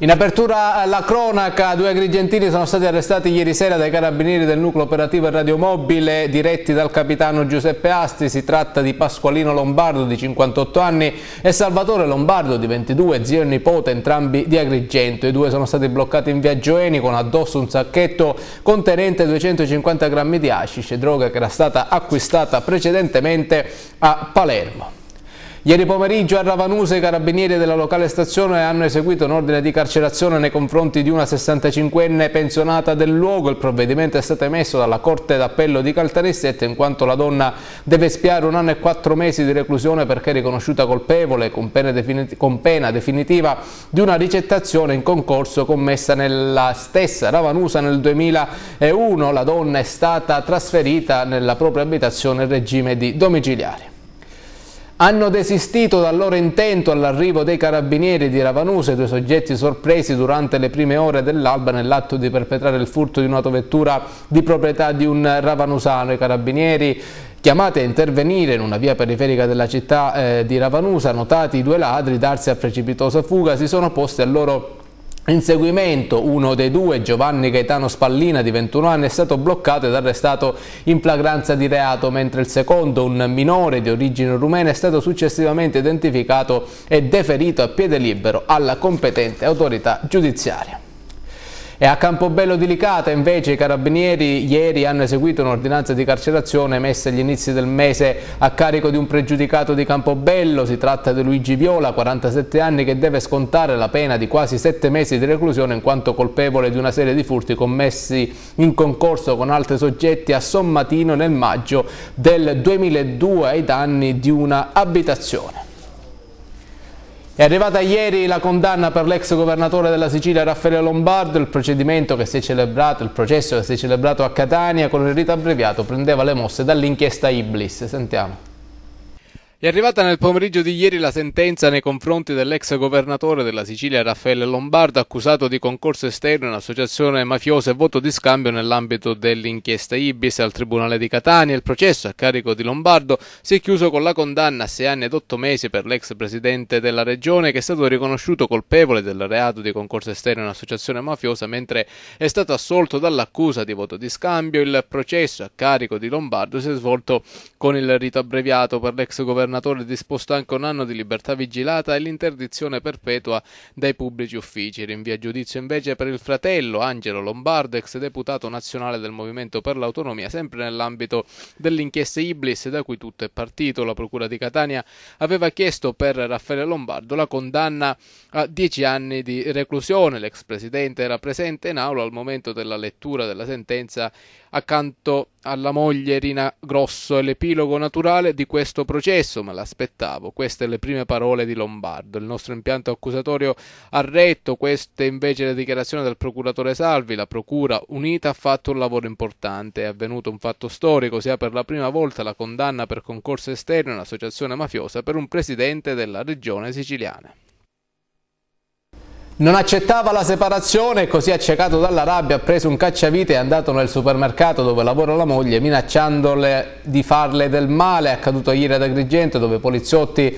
In apertura alla cronaca, due agrigentini sono stati arrestati ieri sera dai carabinieri del nucleo operativo e radiomobile diretti dal capitano Giuseppe Asti. Si tratta di Pasqualino Lombardo di 58 anni e Salvatore Lombardo di 22, zio e nipote, entrambi di Agrigento. I due sono stati bloccati in via Gioeni con addosso un sacchetto contenente 250 grammi di hashish, droga che era stata acquistata precedentemente a Palermo. Ieri pomeriggio a Ravanusa i carabinieri della locale stazione hanno eseguito un ordine di carcerazione nei confronti di una 65enne pensionata del luogo. Il provvedimento è stato emesso dalla Corte d'Appello di Caltanissetta in quanto la donna deve spiare un anno e quattro mesi di reclusione perché è riconosciuta colpevole con pena, con pena definitiva di una ricettazione in concorso commessa nella stessa Ravanusa nel 2001. La donna è stata trasferita nella propria abitazione in regime di domiciliari hanno desistito dal loro intento all'arrivo dei carabinieri di Ravanuse, due soggetti sorpresi durante le prime ore dell'alba nell'atto di perpetrare il furto di un'autovettura di proprietà di un ravanusano. I carabinieri chiamati a intervenire in una via periferica della città eh, di Ravanusa, notati i due ladri darsi a precipitosa fuga, si sono posti al loro in seguimento uno dei due, Giovanni Gaetano Spallina di 21 anni, è stato bloccato ed arrestato in flagranza di reato, mentre il secondo, un minore di origine rumena, è stato successivamente identificato e deferito a piede libero alla competente autorità giudiziaria. E a Campobello di Licata invece i carabinieri ieri hanno eseguito un'ordinanza di carcerazione emessa agli inizi del mese a carico di un pregiudicato di Campobello, si tratta di Luigi Viola, 47 anni, che deve scontare la pena di quasi 7 mesi di reclusione in quanto colpevole di una serie di furti commessi in concorso con altri soggetti a Sommatino nel maggio del 2002 ai danni di una abitazione. È arrivata ieri la condanna per l'ex governatore della Sicilia Raffaele Lombardo, il procedimento che si è celebrato, il processo che si è celebrato a Catania con il rito abbreviato prendeva le mosse dall'inchiesta Iblis. Sentiamo. È arrivata nel pomeriggio di ieri la sentenza nei confronti dell'ex governatore della Sicilia Raffaele Lombardo accusato di concorso esterno in associazione mafiosa e voto di scambio nell'ambito dell'inchiesta Ibis al Tribunale di Catania. Il processo a carico di Lombardo si è chiuso con la condanna a 6 anni ed 8 mesi per l'ex presidente della regione che è stato riconosciuto colpevole del reato di concorso esterno in associazione mafiosa mentre è stato assolto dall'accusa di voto di scambio. Il processo a carico di Lombardo si è svolto con il rito abbreviato per l'ex governatore governatore ha disposto anche un anno di libertà vigilata e l'interdizione perpetua dai pubblici uffici. Rinvia giudizio invece per il fratello Angelo Lombardo, ex deputato nazionale del Movimento per l'Autonomia, sempre nell'ambito dell'inchiesta Iblis, da cui tutto è partito. La Procura di Catania aveva chiesto per Raffaele Lombardo la condanna a dieci anni di reclusione. L'ex presidente era presente in aula al momento della lettura della sentenza accanto a alla moglie Rina Grosso è l'epilogo naturale di questo processo, me l'aspettavo. Queste le prime parole di Lombardo. Il nostro impianto accusatorio ha retto, queste invece le dichiarazioni del procuratore Salvi. La procura unita ha fatto un lavoro importante, è avvenuto un fatto storico, sia per la prima volta la condanna per concorso esterno in associazione mafiosa per un presidente della regione siciliana. Non accettava la separazione e così accecato dalla rabbia ha preso un cacciavite e è andato nel supermercato dove lavora la moglie minacciandole di farle del male. È accaduto ieri ad Agrigento dove poliziotti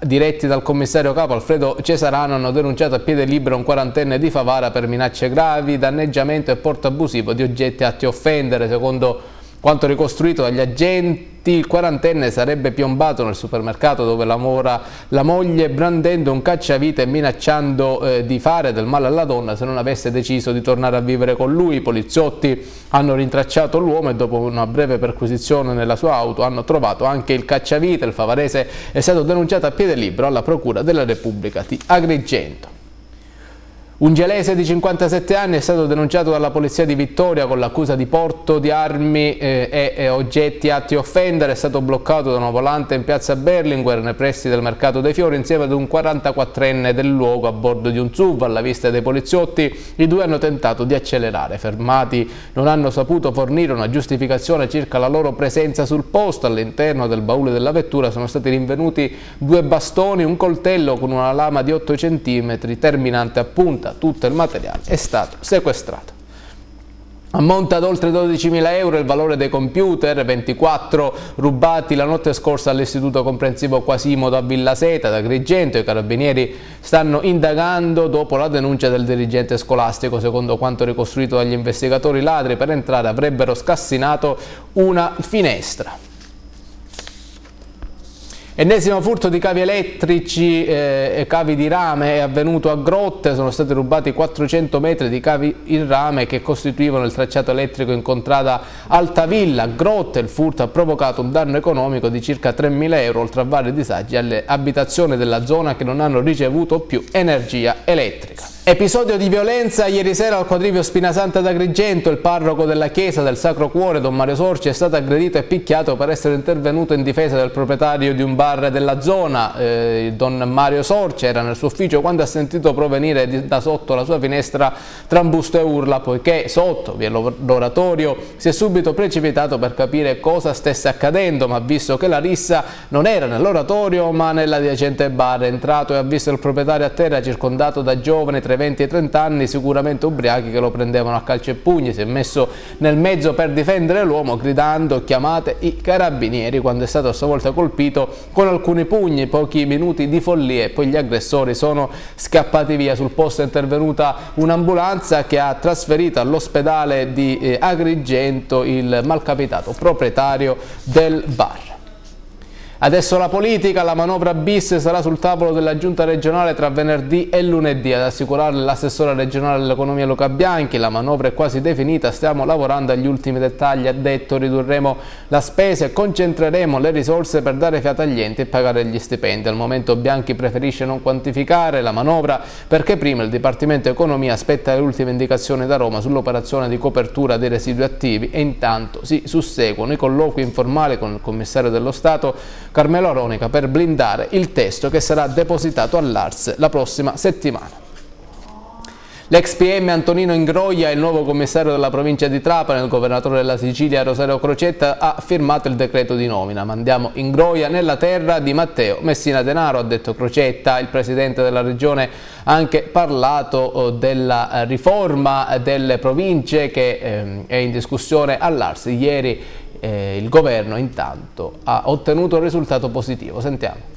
diretti dal commissario capo Alfredo Cesarano hanno denunciato a piede libero un quarantenne di Favara per minacce gravi, danneggiamento e porto abusivo di oggetti atti a offendere. Secondo quanto ricostruito dagli agenti il quarantenne sarebbe piombato nel supermercato dove lavora la moglie brandendo un cacciavite e minacciando eh, di fare del male alla donna se non avesse deciso di tornare a vivere con lui. I poliziotti hanno rintracciato l'uomo e dopo una breve perquisizione nella sua auto hanno trovato anche il cacciavite. Il favarese è stato denunciato a piede libero alla Procura della Repubblica di Agrigento. Un gelese di 57 anni è stato denunciato dalla polizia di Vittoria con l'accusa di porto di armi eh, e, oggetti atti a offendere, è stato bloccato da una volante in piazza Berlinguer nei pressi del mercato dei fiori insieme ad un 44enne del luogo a bordo di un SUV alla vista dei poliziotti. I due hanno tentato di accelerare, fermati non hanno saputo fornire una giustificazione circa la loro presenza sul posto. All'interno del baule della vettura sono stati rinvenuti due bastoni, un coltello con una lama di 8 cm terminante a punta tutto il materiale è stato sequestrato. Ammonta ad oltre 12.000 euro il valore dei computer, 24 rubati la notte scorsa all'istituto comprensivo Quasimodo a Villa Seta, da Grigento. I carabinieri stanno indagando dopo la denuncia del dirigente scolastico. Secondo quanto ricostruito dagli investigatori, i ladri per entrare avrebbero scassinato una finestra. Ennesimo furto di cavi elettrici eh, e cavi di rame è avvenuto a Grotte, sono stati rubati 400 metri di cavi in rame che costituivano il tracciato elettrico in contrada Altavilla. Grotte il furto ha provocato un danno economico di circa 3.000 euro oltre a vari disagi alle abitazioni della zona che non hanno ricevuto più energia elettrica. Episodio di violenza ieri sera al quadrivio Spinasanta d'Agrigento, il parroco della chiesa del Sacro Cuore, Don Mario Sorci, è stato aggredito e picchiato per essere intervenuto in difesa del proprietario di un bar della zona. Eh, Don Mario Sorci era nel suo ufficio quando ha sentito provenire di, da sotto la sua finestra trambusto e urla, poiché sotto, via l'oratorio, si è subito precipitato per capire cosa stesse accadendo, ma visto che la rissa non era nell'oratorio ma nell'adiacente bar, è entrato e ha visto il proprietario a terra circondato da giovani tra i 20 e i 30 anni sicuramente ubriachi che lo prendevano a calcio e pugni, si è messo nel mezzo per difendere l'uomo gridando chiamate i carabinieri quando è stato a sua volta colpito con alcuni pugni, pochi minuti di follia e poi gli aggressori sono scappati via, sul posto è intervenuta un'ambulanza che ha trasferito all'ospedale di eh, Agrigento il malcapitato proprietario del bar. Adesso la politica, la manovra bis sarà sul tavolo della giunta regionale tra venerdì e lunedì. Ad assicurare l'assessore regionale dell'economia Luca Bianchi, la manovra è quasi definita, stiamo lavorando agli ultimi dettagli. Ha detto ridurremo la spesa e concentreremo le risorse per dare fiato agli enti e pagare gli stipendi. Al momento Bianchi preferisce non quantificare la manovra perché prima il Dipartimento Economia aspetta le ultime indicazioni da Roma sull'operazione di copertura dei residui attivi e intanto si susseguono i colloqui informali con il commissario dello Stato Carmelo Aronica per blindare il testo che sarà depositato all'Ars la prossima settimana. L'ex PM Antonino Ingroia e il nuovo commissario della provincia di Trapani, il governatore della Sicilia Rosario Crocetta, ha firmato il decreto di nomina. Mandiamo Ingroia nella terra di Matteo Messina Denaro, ha detto Crocetta. Il presidente della regione ha anche parlato eh, della eh, riforma eh, delle province che ehm, è in discussione all'Arsi. Ieri eh, il governo intanto ha ottenuto un risultato positivo. Sentiamo.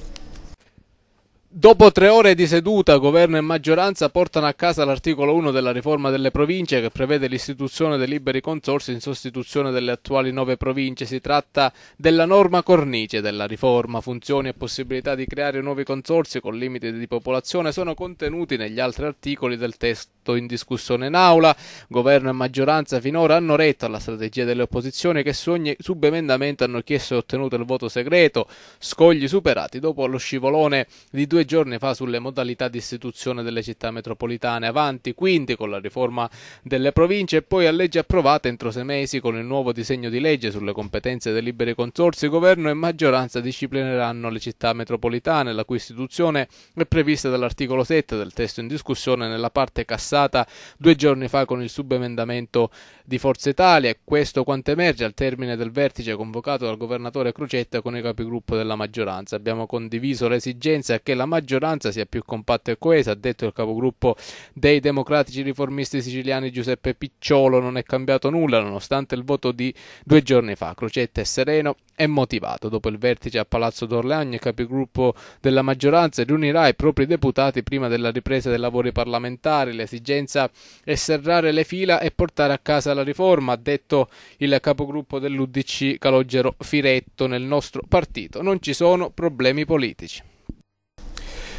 Dopo tre ore di seduta, governo e maggioranza portano a casa l'articolo 1 della riforma delle province che prevede l'istituzione dei liberi consorsi in sostituzione delle attuali nove province. Si tratta della norma cornice della riforma. Funzioni e possibilità di creare nuovi consorsi con limiti di popolazione sono contenuti negli altri articoli del testo in discussione in aula. Governo e maggioranza finora hanno retto alla strategia delle opposizioni che su ogni subemendamento hanno chiesto e ottenuto il voto segreto. Scogli superati dopo lo scivolone di due giorni fa sulle modalità di istituzione delle città metropolitane, avanti quindi con la riforma delle province e poi a legge approvata entro sei mesi con il nuovo disegno di legge sulle competenze dei liberi consorsi, governo e maggioranza disciplineranno le città metropolitane, la cui istituzione è prevista dall'articolo 7 del testo in discussione nella parte cassata due giorni fa con il subemendamento di Forza Italia questo quanto emerge al termine del vertice convocato dal governatore Crocetta con i capigruppo della maggioranza. Abbiamo condiviso l'esigenza che la maggioranza maggioranza sia più compatta e coesa, ha detto il capogruppo dei democratici riformisti siciliani Giuseppe Picciolo, non è cambiato nulla nonostante il voto di due giorni fa. Crocetta è sereno e motivato. Dopo il vertice a Palazzo d'Orleagno, il capogruppo della maggioranza riunirà i propri deputati prima della ripresa dei lavori parlamentari. L'esigenza è serrare le fila e portare a casa la riforma, ha detto il capogruppo dell'UDC Calogero Firetto. Nel nostro partito non ci sono problemi politici.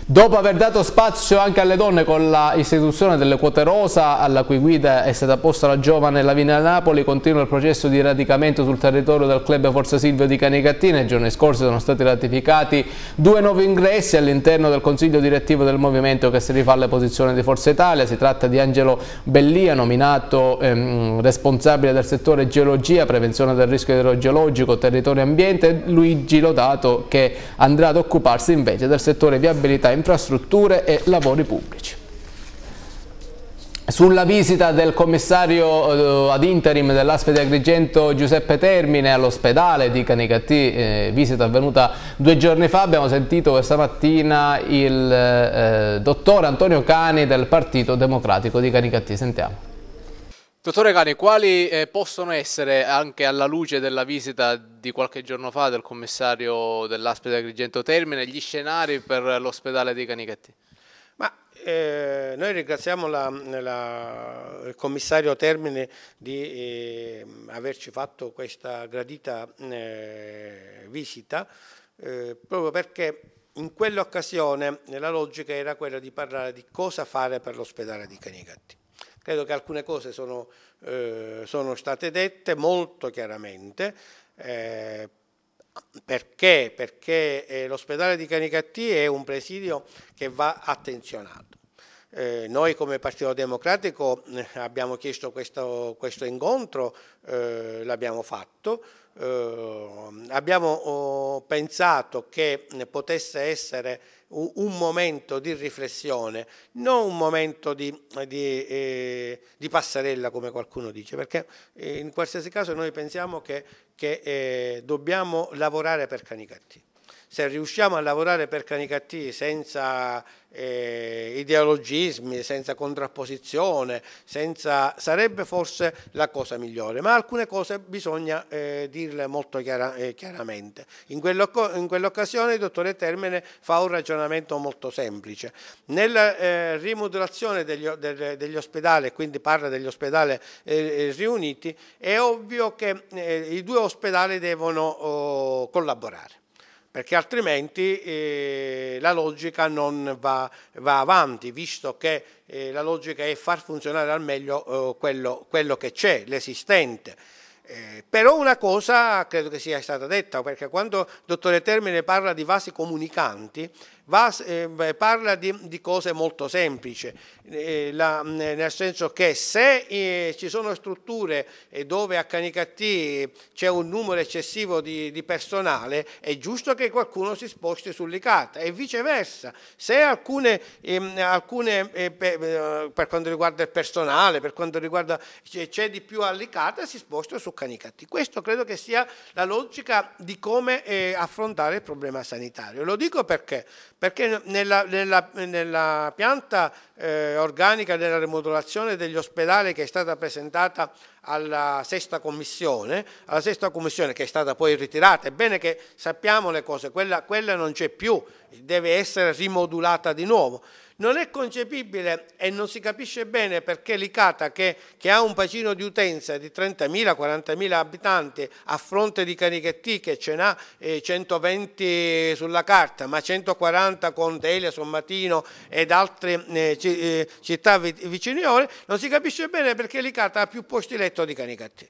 Dopo aver dato spazio anche alle donne con l'istituzione delle quote rosa, alla cui guida è stata posta la giovane Lavinia Napoli, continua il processo di radicamento sul territorio del club Forza Silvio di Canicattini. I giorni scorsi sono stati ratificati due nuovi ingressi all'interno del consiglio direttivo del movimento che si rifà alle posizioni di Forza Italia. Si tratta di Angelo Bellia, nominato ehm, responsabile del settore geologia, prevenzione del rischio idrogeologico, territorio e ambiente, e Luigi Lodato che andrà ad occuparsi invece del settore viabilità infrastrutture e lavori pubblici. Sulla visita del commissario eh, ad interim dell'Aspe di Agrigento Giuseppe Termine all'ospedale di Canicattì, eh, visita avvenuta due giorni fa, abbiamo sentito questa mattina il eh, eh dottore Antonio Cani del Partito Democratico di Canicattì, sentiamo. Dottore Cani, quali eh, possono essere, anche alla luce della visita di qualche giorno fa del commissario dell'Aspedale Agrigento Termine, gli scenari per l'ospedale di Canichetti? Ma eh, noi ringraziamo la, la, il commissario Termine di eh, averci fatto questa gradita eh, visita, eh, proprio perché in quell'occasione la logica era quella di parlare di cosa fare per l'ospedale di Canigatti. Credo che alcune cose sono, eh, sono state dette molto chiaramente. Eh, perché? Perché eh, l'ospedale di Canicattì è un presidio che va attenzionato. Eh, noi come Partito Democratico eh, abbiamo chiesto questo, questo incontro, eh, l'abbiamo fatto, eh, abbiamo oh, pensato che potesse essere un momento di riflessione, non un momento di, di, eh, di passerella come qualcuno dice, perché eh, in qualsiasi caso noi pensiamo che, che eh, dobbiamo lavorare per Canicattì se riusciamo a lavorare per Canicattì senza eh, ideologismi, senza contrapposizione, senza, sarebbe forse la cosa migliore, ma alcune cose bisogna eh, dirle molto chiara, eh, chiaramente. In, quell'occasione il dottore Termine fa un ragionamento molto semplice. Nella eh, rimodulazione degli, degli, degli, ospedali, quindi parla degli ospedali eh, eh, riuniti, è ovvio che i due ospedali devono oh, collaborare perché altrimenti eh, la logica non va, va avanti, visto che eh, la logica è far funzionare al meglio eh, quello, quello, che c'è, l'esistente. Eh, però una cosa credo che sia stata detta, perché quando il dottore Termine parla di vasi comunicanti, va, eh, parla di, di, cose molto semplici, eh, la, nel senso che se eh, ci sono strutture eh, dove a HNKT c'è un numero eccessivo di, di, personale, è giusto che qualcuno si sposti sull'ICAT e viceversa. Se alcune, ehm, alcune eh, per, eh, per, quanto riguarda il personale, per quanto riguarda c'è di più all'ICAT, si sposta su HNKT. Questo credo che sia la logica di come affrontare il problema sanitario. Lo dico perché? perché nella, nella, nella pianta eh, organica della rimodulazione degli ospedali che è stata presentata alla sesta, alla sesta commissione, che è stata poi ritirata, è bene che sappiamo le cose, quella, quella non c'è più, deve essere rimodulata di nuovo. Non è concepibile e non si capisce bene perché l'ICATA, che, che ha un bacino di utenza di 30.000-40.000 abitanti, a fronte di Canichetti che ce n'ha eh, 120 sulla carta, ma 140 con Delia, Sommatino ed altre eh, ci, eh, città viciniore, non si capisce bene perché l'ICATA ha più posti letto di Canichetti.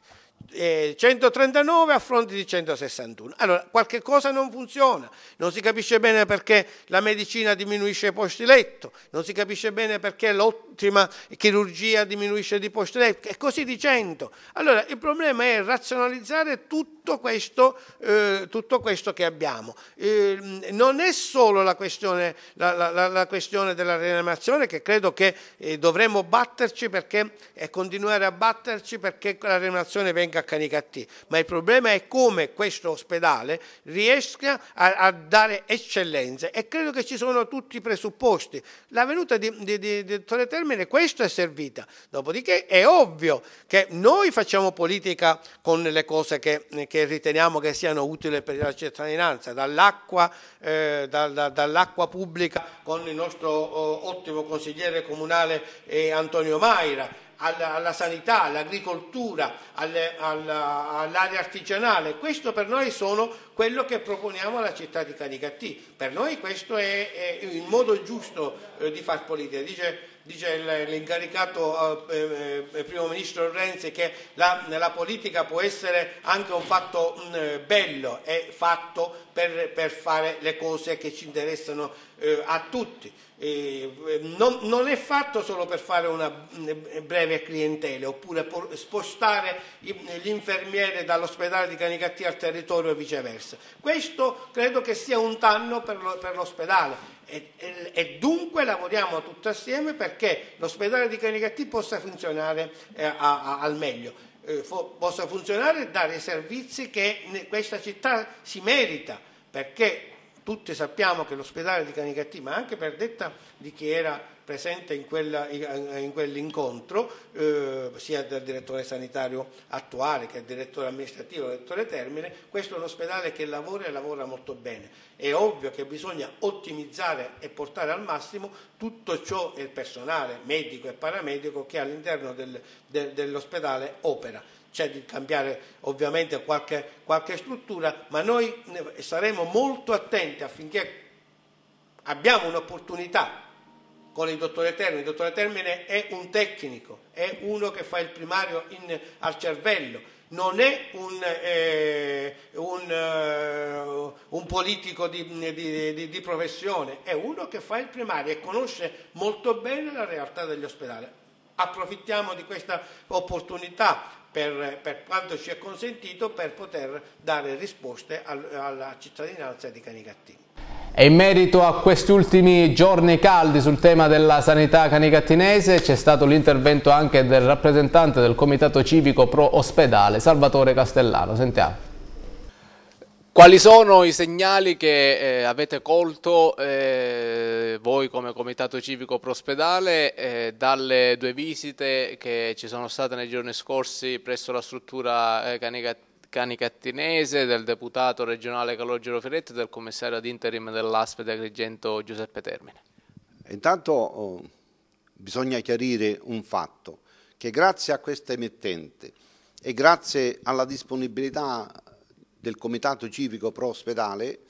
139 eh, a fronte di 161. Allora, qualche cosa non funziona, non si capisce bene perché la medicina diminuisce i posti letto, non si capisce bene perché l'ottima chirurgia diminuisce di posti letto, e così dicendo. Allora, il problema è razionalizzare tutto questo, eh, tutto questo che abbiamo. Eh, non è solo la questione, la, la, la questione della rianimazione che credo che eh, dovremmo batterci perché, e continuare a batterci perché la rianimazione venga carica a carica ma il problema è come questo ospedale riesca a, a dare eccellenze e credo che ci sono tutti i presupposti. La venuta di, di, di, di dottore Termine questo è servita, dopodiché è ovvio che noi facciamo politica con le cose che, che riteniamo che siano utili per la cittadinanza, dall'acqua, eh, da, da, dall'acqua pubblica con il nostro oh, ottimo consigliere comunale eh, Antonio Maira, alla, alla sanità, all'agricoltura, alle, alla, all'area artigianale. Questo per noi sono quello che proponiamo alla città di Canicattì. Per noi questo è, è il modo giusto eh, di far politica. Dice dice l'incaricato eh, eh, eh, primo ministro Renzi che la, la, politica può essere anche un fatto mh, mm, bello, è fatto per, per, fare le cose che ci interessano eh, a tutti. Eh, non, non, è fatto solo per fare una mm, breve clientela oppure spostare l'infermiere dall'ospedale di Canicattia al territorio e viceversa. Questo credo che sia un danno per l'ospedale e, e, e, dunque lavoriamo tutti assieme perché l'ospedale di Canicattì possa funzionare eh, a, a, al meglio, eh, fo, possa funzionare e dare i servizi che questa città si merita, perché tutti sappiamo che l'ospedale di Canicattì, ma anche per detta di chi era presente in, quella, in quell'incontro, eh, sia dal direttore sanitario attuale che dal direttore amministrativo, del direttore termine, questo è un ospedale che lavora e lavora molto bene. È ovvio che bisogna ottimizzare e portare al massimo tutto ciò e il personale medico e paramedico che all'interno del, de, dell'ospedale opera c'è di cambiare ovviamente qualche, qualche, struttura, ma noi saremo molto attenti affinché abbiamo un'opportunità con il dottore Termine. Il dottore Termine è un tecnico, è uno che fa il primario in, al cervello, non è un, eh, un, eh, un politico di, di, di, di, professione, è uno che fa il primario e conosce molto bene la realtà degli ospedali. Approfittiamo di questa opportunità per, per quanto ci è consentito per poter dare risposte al, alla cittadinanza di Canicattini. E in merito a questi ultimi giorni caldi sul tema della sanità canicattinese c'è stato l'intervento anche del rappresentante del Comitato Civico Pro Ospedale, Salvatore Castellano. Sentiamo. Quali sono i segnali che eh, avete colto eh, voi come Comitato Civico Prospedale eh, dalle due visite che ci sono state nei giorni scorsi presso la struttura eh, Canigat Canicattinese, del deputato regionale Calogero Ferretti e del commissario ad interim dell'ASP di Agrigento Giuseppe Termine. Intanto oh, bisogna chiarire un fatto, che grazie a questa emittente e grazie alla disponibilità del Comitato Civico Pro Ospedale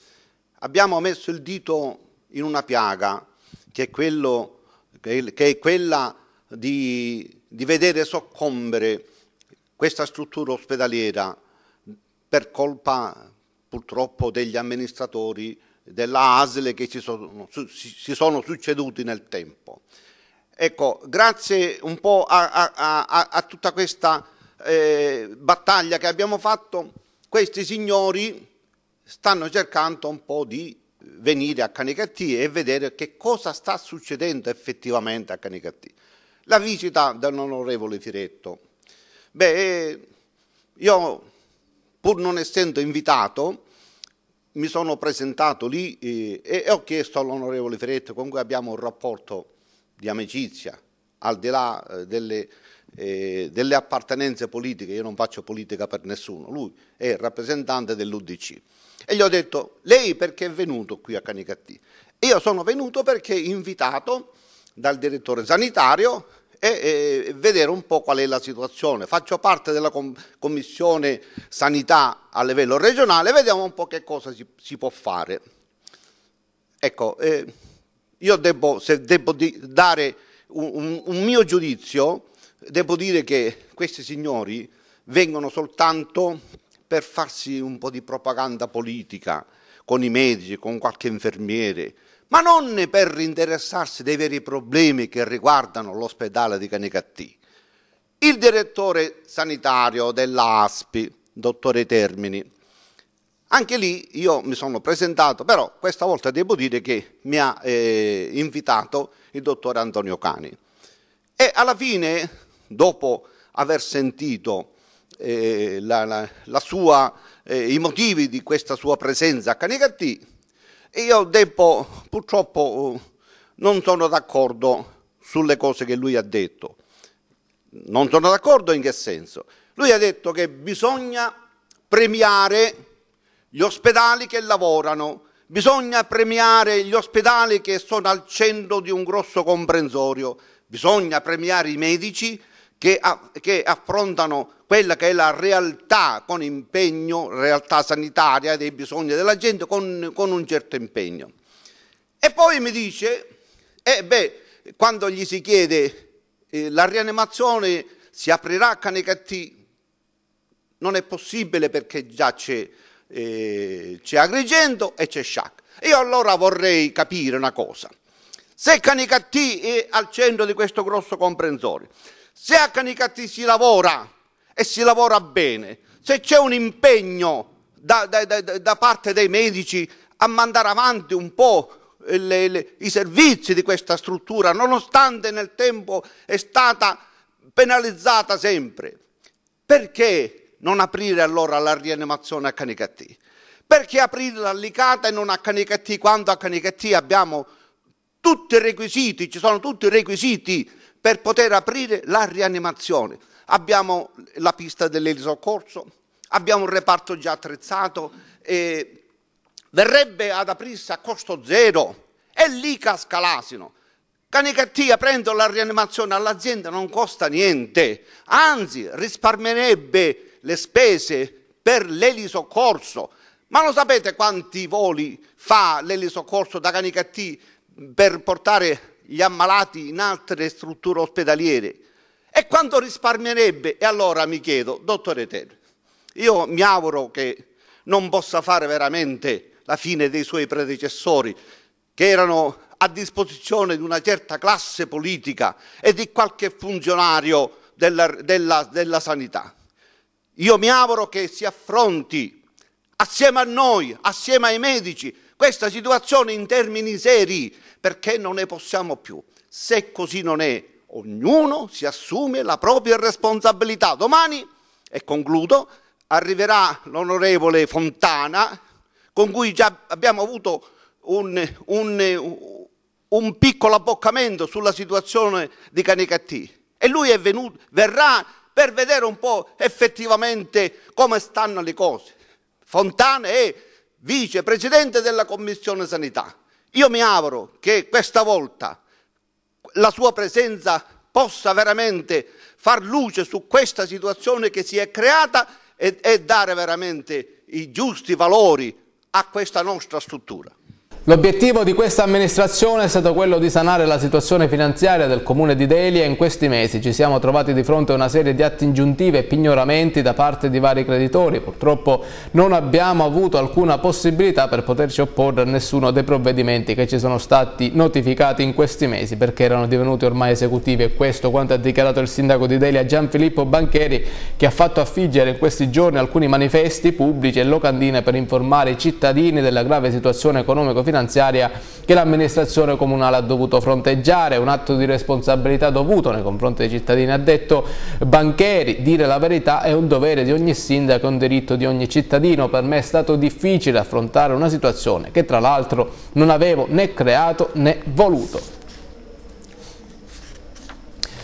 abbiamo messo il dito in una piaga che è, quello, che è quella di, di vedere soccombere questa struttura ospedaliera per colpa purtroppo degli amministratori della ASL che si sono, si sono succeduti nel tempo. Ecco, grazie un po' a, a, a, a tutta questa eh, battaglia che abbiamo fatto, questi signori stanno cercando un po' di venire a Canicattì e vedere che cosa sta succedendo effettivamente a Canicattì. La visita dell'onorevole Firetto. Beh, eh, io pur non essendo invitato, mi sono presentato lì eh, e ho chiesto all'onorevole Ferretto, con cui abbiamo un rapporto di amicizia, al di là eh, delle, eh, delle, appartenenze politiche, io non faccio politica per nessuno, lui è rappresentante dell'Udc. E gli ho detto, lei perché è venuto qui a Canicattì? Io sono venuto perché invitato dal direttore sanitario e, e vedere un po' qual è la situazione. Faccio parte della com Commissione Sanità a livello regionale, vediamo un po' che cosa si, si può fare. Ecco, eh, io debbo, se devo dare un, un, un mio giudizio, devo dire che questi signori vengono soltanto per farsi un po' di propaganda politica con i medici, con qualche infermiere, ma non per interessarsi dei veri problemi che riguardano l'ospedale di Canicattì. Il direttore sanitario dell'ASPI, dottore Termini, anche lì io mi sono presentato, però questa volta devo dire che mi ha eh, invitato il dottore Antonio Cani. E alla fine, dopo aver sentito eh, la, la, la sua, eh, i motivi di questa sua presenza a Canicattì, io Deppo purtroppo non sono d'accordo sulle cose che lui ha detto. Non sono d'accordo in che senso? Lui ha detto che bisogna premiare gli ospedali che lavorano, bisogna premiare gli ospedali che sono al centro di un grosso comprensorio, bisogna premiare i medici, che, che affrontano quella che è la realtà con impegno, realtà sanitaria dei bisogni della gente con, con un certo impegno. E poi mi dice, eh beh, quando gli si chiede eh, la rianimazione si aprirà a Canicattì, non è possibile perché già c'è, eh, c'è Agrigento e c'è Sciac. Io allora vorrei capire una cosa. Se Canicattì è al centro di questo grosso comprensore, se a Canicati si lavora e si lavora bene, se c'è un impegno da, da, da, da, parte dei medici a mandare avanti un po' le, le, i servizi di questa struttura, nonostante nel tempo è stata penalizzata sempre, perché non aprire allora la rianimazione a Canicati? Perché aprirla all'Icata e non a Canicati quando a Canicati abbiamo tutti i requisiti, ci sono tutti i requisiti per poter aprire la rianimazione. Abbiamo la pista dell'elisoccorso, abbiamo un reparto già attrezzato, e verrebbe ad aprirsi a costo zero e lì casca l'asino. Canicattia prendo la rianimazione all'azienda non costa niente, anzi risparmierebbe le spese per l'elisoccorso. Ma lo sapete quanti voli fa l'elisoccorso da Canicattì per portare gli ammalati in altre strutture ospedaliere. E quanto risparmierebbe? E allora mi chiedo, dottore Ter, io mi auguro che non possa fare veramente la fine dei suoi predecessori, che erano a disposizione di una certa classe politica e di qualche funzionario della, della, della sanità. Io mi auguro che si affronti assieme a noi, assieme ai medici, questa situazione in termini seri, perché non ne possiamo più. Se così non è, ognuno si assume la propria responsabilità. Domani, e concludo, arriverà l'onorevole Fontana, con cui già abbiamo avuto un, un, un piccolo abboccamento sulla situazione di Canicattì. E lui è venuto, verrà per vedere un po' effettivamente come stanno le cose. Fontana è vicepresidente della Commissione Sanità. Io mi auguro che questa volta la sua presenza possa veramente far luce su questa situazione che si è creata e, e dare veramente i giusti valori a questa nostra struttura. L'obiettivo di questa amministrazione è stato quello di sanare la situazione finanziaria del comune di Delia e in questi mesi ci siamo trovati di fronte a una serie di atti ingiuntivi e pignoramenti da parte di vari creditori. Purtroppo non abbiamo avuto alcuna possibilità per poterci opporre a nessuno dei provvedimenti che ci sono stati notificati in questi mesi perché erano divenuti ormai esecutivi e questo quanto ha dichiarato il sindaco di Delia Gianfilippo Bancheri che ha fatto affiggere in questi giorni alcuni manifesti pubblici e locandine per informare i cittadini della grave situazione economico-finanziaria finanziaria che l'amministrazione comunale ha dovuto fronteggiare, un atto di responsabilità dovuto nei confronti dei cittadini, ha detto Bancheri, dire la verità è un dovere di ogni sindaco, è un diritto di ogni cittadino, per me è stato difficile affrontare una situazione che tra l'altro non avevo né creato né voluto.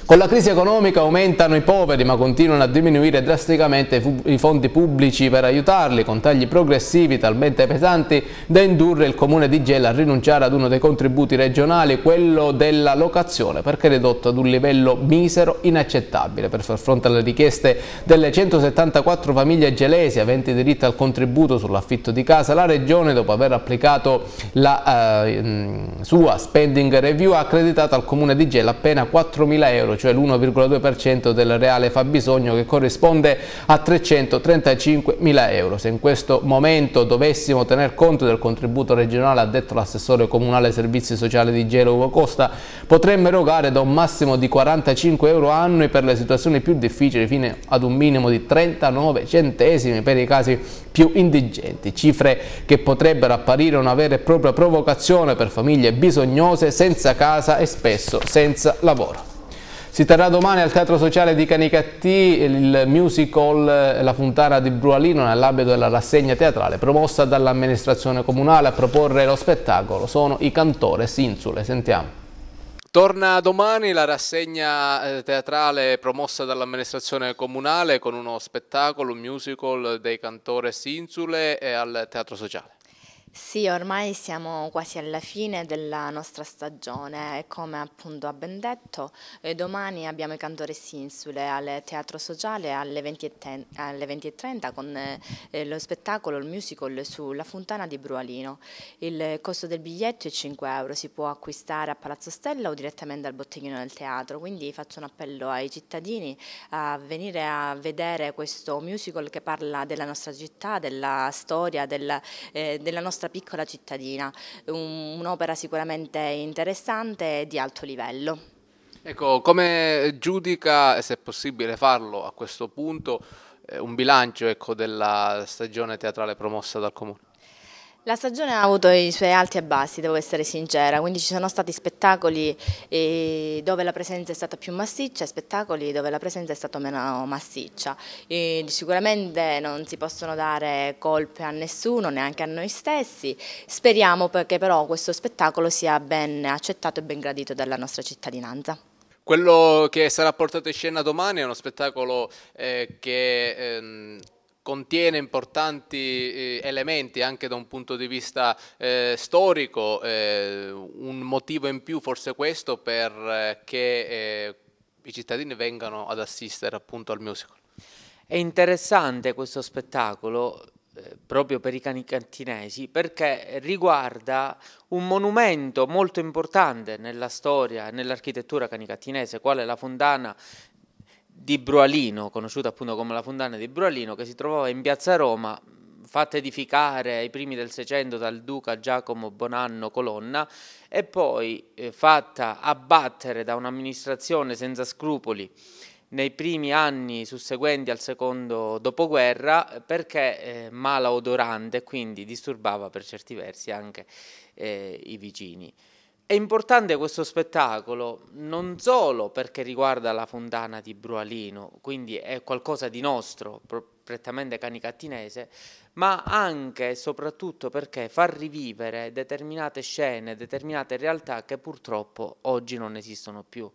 Con la crisi economica aumentano i poveri ma continuano a diminuire drasticamente i fondi pubblici per aiutarli con tagli progressivi talmente pesanti da indurre il comune di Gela a rinunciare ad uno dei contributi regionali, quello della locazione, perché ridotto ad un livello misero inaccettabile per far fronte alle richieste delle 174 famiglie gelesi aventi diritto al contributo sull'affitto di casa. La regione dopo aver applicato la eh, sua spending review ha accreditato al comune di Gela appena 4.000 euro euro, cioè l'1,2% del reale fabbisogno che corrisponde a 335 mila euro. Se in questo momento dovessimo tener conto del contributo regionale, ha detto l'assessore comunale servizi sociali di Gelo Ugo Costa, potremmo erogare da un massimo di 45 euro annui per le situazioni più difficili fino ad un minimo di 39 centesimi per i casi più indigenti, cifre che potrebbero apparire una vera e propria provocazione per famiglie bisognose senza casa e spesso senza lavoro. Si terrà domani al Teatro Sociale di Canicattì il musical eh, La Fontana di Brualino nell'ambito della rassegna teatrale promossa dall'amministrazione comunale a proporre lo spettacolo. Sono i cantore Insule, sentiamo. Torna domani la rassegna eh, teatrale promossa dall'amministrazione comunale con uno spettacolo, un musical dei Cantores Insule eh, al Teatro Sociale. Sì, ormai siamo quasi alla fine della nostra stagione e come appunto ha ben detto, eh, domani abbiamo i Cantores Insule al Teatro Sociale alle 20.30 20 con eh, eh, lo spettacolo, il musical sulla Fontana di Brualino. Il costo del biglietto è 5 euro, si può acquistare a Palazzo Stella o direttamente al botteghino del teatro, quindi faccio un appello ai cittadini a venire a vedere questo musical che parla della nostra città, della storia, della, eh, della nostra nostra piccola cittadina, un'opera sicuramente interessante e di alto livello. Ecco, come giudica, se è possibile farlo a questo punto, eh, un bilancio ecco, della stagione teatrale promossa dal Comune? La stagione ha avuto i suoi alti e bassi, devo essere sincera, quindi ci sono stati spettacoli dove la presenza è stata più massiccia e spettacoli dove la presenza è stata meno massiccia. E sicuramente non si possono dare colpe a nessuno, neanche a noi stessi, speriamo che però questo spettacolo sia ben accettato e ben gradito dalla nostra cittadinanza. Quello che sarà portato in scena domani è uno spettacolo eh, che ehm, contiene importanti eh, elementi anche da un punto di vista eh, storico, eh, un motivo in più forse questo perché eh, eh, i cittadini vengano ad assistere appunto al musical. È interessante questo spettacolo eh, proprio per i canicantinesi perché riguarda un monumento molto importante nella storia e nell'architettura canicattinese, quale la fondana di Brualino, conosciuta appunto come la fontana di Brualino, che si trovava in piazza Roma, fatta edificare ai primi del Seicento dal duca Giacomo Bonanno Colonna e poi eh, fatta abbattere da un'amministrazione senza scrupoli nei primi anni susseguenti al secondo dopoguerra perché eh, mala odorante, quindi disturbava per certi versi anche eh, i vicini. È importante questo spettacolo non solo perché riguarda la fontana di Brualino, quindi è qualcosa di nostro, prettamente canicattinese, ma anche e soprattutto perché fa rivivere determinate scene, determinate realtà che purtroppo oggi non esistono più.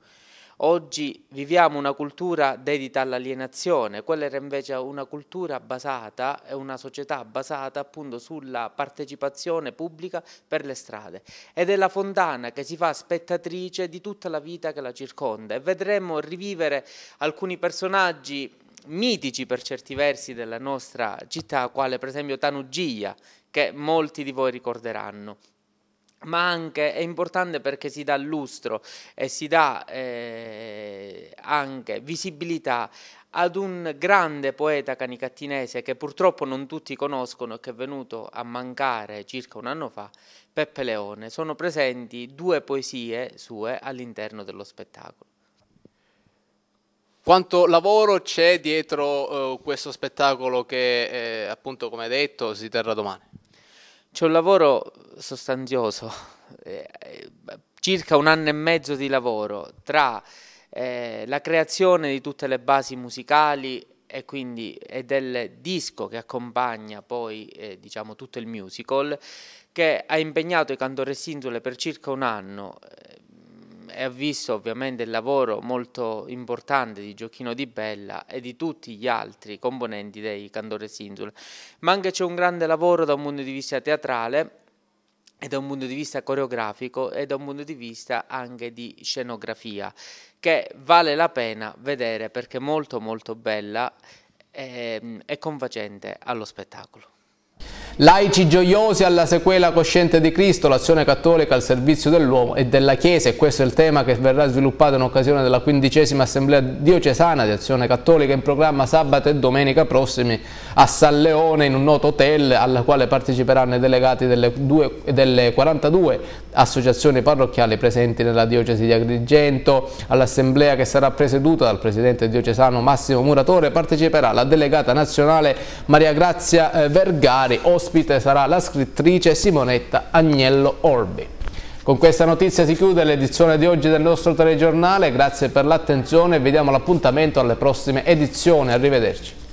Oggi viviamo una cultura dedita all'alienazione, quella era invece una cultura basata e una società basata appunto sulla partecipazione pubblica per le strade ed è la Fontana che si fa spettatrice di tutta la vita che la circonda e vedremo rivivere alcuni personaggi mitici per certi versi della nostra città, quale per esempio Tanugia, che molti di voi ricorderanno ma anche è importante perché si dà lustro e si dà eh, anche visibilità ad un grande poeta canicattinese che purtroppo non tutti conoscono e che è venuto a mancare circa un anno fa, Peppe Leone. Sono presenti due poesie sue all'interno dello spettacolo. Quanto lavoro c'è dietro eh, questo spettacolo che eh, appunto come detto si terrà domani? C'è un lavoro sostanzioso, eh, eh, circa un anno e mezzo di lavoro tra eh, la creazione di tutte le basi musicali e quindi e del disco che accompagna poi eh, diciamo tutto il musical che ha impegnato i Cantore Sindule per circa un anno eh, ha visto ovviamente il lavoro molto importante di Giochino Di Bella e di tutti gli altri componenti dei Candore Sinsul, ma anche c'è un grande lavoro da un punto di vista teatrale e da un punto di vista coreografico e da un punto di vista anche di scenografia che vale la pena vedere perché è molto molto bella e, ehm, e confacente allo spettacolo. Laici gioiosi alla sequela cosciente di Cristo, l'azione cattolica al servizio dell'uomo e della Chiesa e questo è il tema che verrà sviluppato in occasione della quindicesima assemblea diocesana di azione cattolica in programma sabato e domenica prossimi a San Leone in un noto hotel alla quale parteciperanno i delegati delle, due, delle 42 associazione parrocchiale presente nella diocesi di Agrigento. All'assemblea che sarà presieduta dal presidente diocesano Massimo Muratore parteciperà la delegata nazionale Maria Grazia eh, Vergari, ospite sarà la scrittrice Simonetta Agnello Orbi. Con questa notizia si chiude l'edizione di oggi del nostro telegiornale, grazie per l'attenzione e vediamo l'appuntamento alle prossime edizioni, arrivederci.